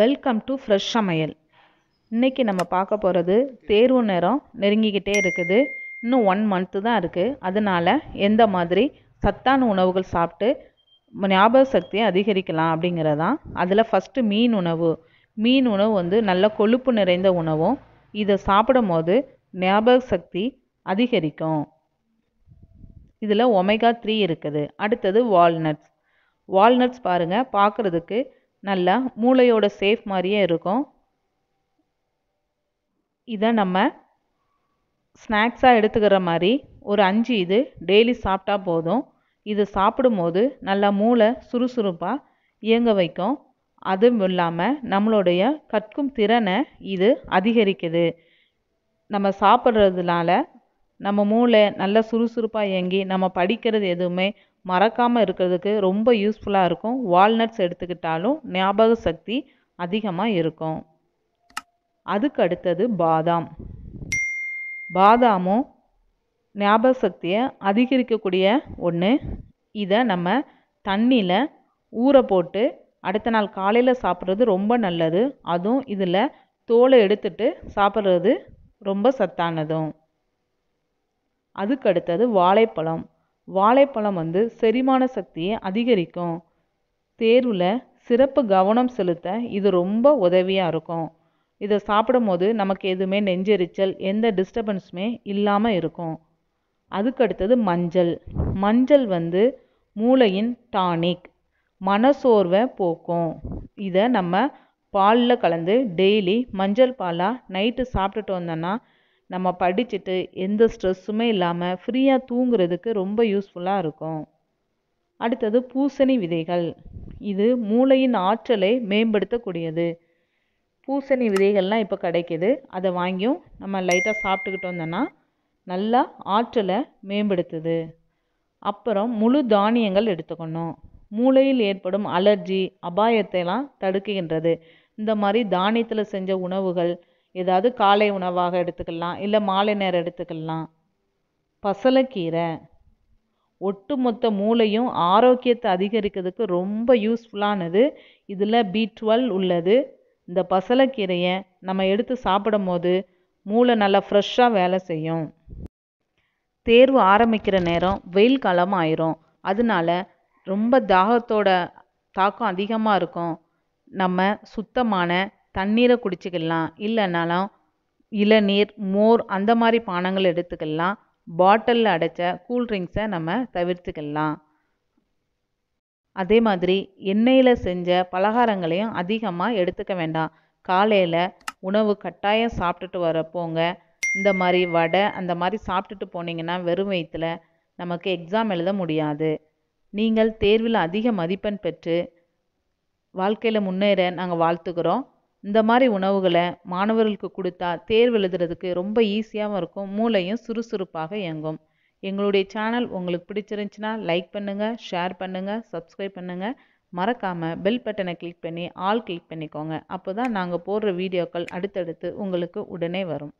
welcome to fresh சமையல் இன்றைக்கி நம்ம பார்க்க போகிறது தேர்வு நேரம் நெருங்கிக்கிட்டே இருக்குது இன்னும் ஒன் மந்த்து தான் இருக்குது அதனால் எந்த மாதிரி சத்தான உணவுகள் சாப்பிட்டு ஞாபக சக்தியை அதிகரிக்கலாம் அப்படிங்கிறதான் அதில் ஃபஸ்ட்டு மீன் உணவு மீன் உணவு வந்து நல்ல கொழுப்பு நிறைந்த உணவும் இதை சாப்பிடும் போது ஞாபக சக்தி அதிகரிக்கும் இதில் ஒமேகா த்ரீ இருக்குது அடுத்தது வால்நட்ஸ் வால்நட்ஸ் பாருங்கள் பார்க்குறதுக்கு நல்லா மூளையோட சேஃப் மாதிரியே இருக்கும் இதை நம்ம ஸ்நாக்ஸாக எடுத்துக்கிற மாதிரி ஒரு அஞ்சு இது டெய்லி சாப்பிட்டா போதும் இது சாப்பிடும்போது நல்லா மூளை சுறுசுறுப்பாக இயங்க வைக்கும் அதுவும் இல்லாமல் நம்மளுடைய கற்கும் திறனை இது அதிகரிக்குது நம்ம சாப்பிட்றதுனால நம்ம மூளை நல்லா சுறுசுறுப்பாக இயங்கி நம்ம படிக்கிறது எதுவுமே மறக்காமல் இருக்கிறதுக்கு ரொம்ப யூஸ்ஃபுல்லாக இருக்கும் வால்நட்ஸ் எடுத்துக்கிட்டாலும் ஞாபக சக்தி அதிகமாக இருக்கும் அதுக்கு அடுத்தது பாதாம் பாதாமும் ஞாபக சக்தியை அதிகரிக்கக்கூடிய ஒன்று இதை நம்ம தண்ணியில் ஊற போட்டு அடுத்த நாள் காலையில் சாப்பிட்றது ரொம்ப நல்லது அதுவும் இதில் தோலை எடுத்துட்டு சாப்பிட்றது ரொம்ப சத்தானதும் அதுக்கு அடுத்தது வாழைப்பழம் வாழைப்பழம் வந்து செரிமான சக்தியை அதிகரிக்கும் தேர்வில் சிறப்பு கவனம் செலுத்த இது ரொம்ப உதவியாக இருக்கும் இதை சாப்பிடும் போது நமக்கு எதுவுமே நெஞ்செரிச்சல் எந்த டிஸ்டர்பன்ஸுமே இல்லாமல் இருக்கும் அதுக்கு அடுத்தது மஞ்சள் மஞ்சள் வந்து மூளையின் டானிக் மனசோர்வை போக்கும் இதை நம்ம பாலில் கலந்து டெய்லி மஞ்சள் பாலாக நைட்டு சாப்பிட்டுட்டு வந்தோன்னா நம்ம படிச்சுட்டு எந்த ஸ்ட்ரெஸ்ஸுமே இல்லாமல் ஃப்ரீயாக தூங்குறதுக்கு ரொம்ப யூஸ்ஃபுல்லாக இருக்கும் அடுத்தது பூசணி விதைகள் இது மூளையின் ஆற்றலை மேம்படுத்தக்கூடியது பூசணி விதைகள்லாம் இப்போ கிடைக்கிது அதை வாங்கியும் நம்ம லைட்டாக சாப்பிட்டுக்கிட்டு வந்தோன்னா நல்லா ஆற்றலை மேம்படுத்துது அப்புறம் முழு தானியங்கள் எடுத்துக்கணும் மூளையில் ஏற்படும் அலர்ஜி அபாயத்தைலாம் தடுக்குகின்றது இந்த மாதிரி தானியத்தில் செஞ்ச உணவுகள் ஏதாவது காலை உணவாக எடுத்துக்கலாம் இல்லை மாலை நேரம் எடுத்துக்கலாம் பசலைக்கீரை ஒட்டுமொத்த மூளையும் ஆரோக்கியத்தை அதிகரிக்கிறதுக்கு ரொம்ப யூஸ்ஃபுல்லானது இதில் பி டுவெல் உள்ளது இந்த பசலைக்கீரையை நம்ம எடுத்து சாப்பிடும் போது மூளை நல்லா ஃப்ரெஷ்ஷாக வேலை செய்யும் தேர்வு ஆரம்பிக்கிற நேரம் வெயில் காலம் ஆயிரும் அதனால ரொம்ப தாகத்தோட தாக்கம் அதிகமாக இருக்கும் நம்ம சுத்தமான தண்ணீரை குடிச்சிக்கலாம் இல்லைனாலும் இளநீர் மோர் அந்த மாதிரி பானங்கள் எடுத்துக்கலாம் பாட்டிலில் அடைச்ச கூல்ட்ரிங்க்ஸை நம்ம தவிர்த்துக்கலாம் அதே மாதிரி எண்ணெயில் செஞ்ச பலகாரங்களையும் அதிகமாக எடுத்துக்க வேண்டாம் காலையில் உணவு கட்டாயம் சாப்பிட்டுட்டு வரப்போங்க இந்த மாதிரி வடை அந்த மாதிரி சாப்பிட்டுட்டு போனீங்கன்னா வெறும் வயிற்றில் நமக்கு எக்ஸாம் எழுத முடியாது நீங்கள் தேர்வில் அதிக மதிப்பெண் பெற்று வாழ்க்கையில் முன்னேற நாங்கள் வாழ்த்துக்கிறோம் இந்த மாதிரி உணவுகளை மாணவர்களுக்கு கொடுத்தா தேர்வு எழுதுறதுக்கு ரொம்ப ஈஸியாகவும் இருக்கும் மூளையும் சுறுசுறுப்பாக இயங்கும் எங்களுடைய சேனல் உங்களுக்கு பிடிச்சிருந்துச்சுன்னா லைக் பண்ணுங்கள் ஷேர் பண்ணுங்கள் சப்ஸ்கிரைப் பண்ணுங்கள் மறக்காமல் பெல் பட்டனை கிளிக் பண்ணி ஆல் கிளிக் பண்ணிக்கோங்க அப்போ தான் நாங்கள் போடுற வீடியோக்கள் அடுத்தடுத்து உங்களுக்கு உடனே வரும்